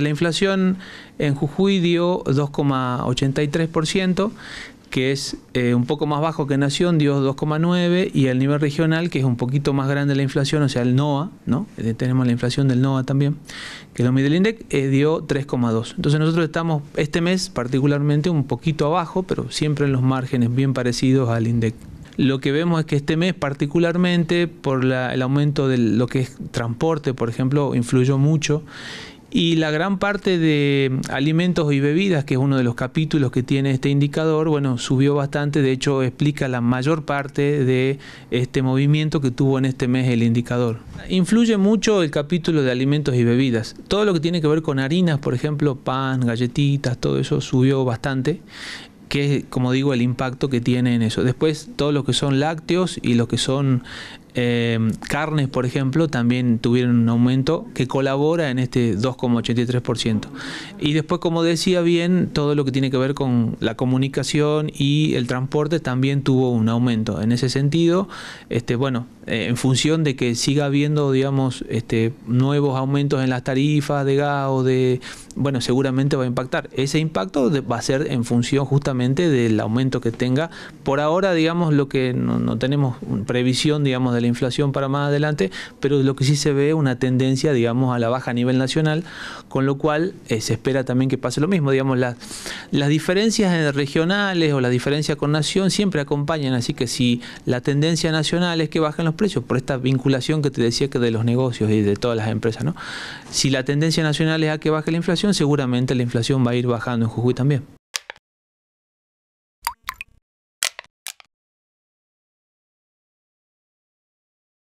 La inflación en Jujuy dio 2,83%, que es eh, un poco más bajo que Nación, dio 2,9%, y el nivel regional, que es un poquito más grande la inflación, o sea, el NOA, ¿no? Eh, tenemos la inflación del NOA también, que lo mide el INDEC, eh, dio 3,2%. Entonces nosotros estamos este mes particularmente un poquito abajo, pero siempre en los márgenes bien parecidos al INDEC. Lo que vemos es que este mes particularmente por el aumento de lo que es transporte, por ejemplo, influyó mucho y la gran parte de alimentos y bebidas, que es uno de los capítulos que tiene este indicador, bueno, subió bastante, de hecho explica la mayor parte de este movimiento que tuvo en este mes el indicador. Influye mucho el capítulo de alimentos y bebidas. Todo lo que tiene que ver con harinas, por ejemplo, pan, galletitas, todo eso subió bastante que es, como digo, el impacto que tiene en eso. Después, todo lo que son lácteos y lo que son eh, carnes, por ejemplo, también tuvieron un aumento que colabora en este 2,83%. Y después, como decía bien, todo lo que tiene que ver con la comunicación y el transporte también tuvo un aumento. En ese sentido, este, bueno, eh, en función de que siga habiendo, digamos, este, nuevos aumentos en las tarifas de gas o de, bueno, seguramente va a impactar. Ese impacto va a ser en función justamente del aumento que tenga. Por ahora, digamos, lo que no, no tenemos previsión, digamos, del la inflación para más adelante, pero lo que sí se ve una tendencia, digamos, a la baja a nivel nacional, con lo cual eh, se espera también que pase lo mismo, digamos, las, las diferencias regionales o las diferencias con nación siempre acompañan, así que si la tendencia nacional es que bajen los precios, por esta vinculación que te decía que de los negocios y de todas las empresas, ¿no? Si la tendencia nacional es a que baje la inflación, seguramente la inflación va a ir bajando en Jujuy también.